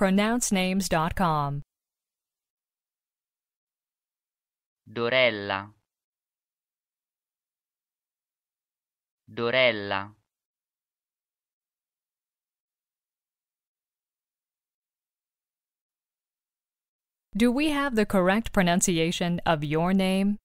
pronouncenames.com. Dorella Dorella Do we have the correct pronunciation of your name?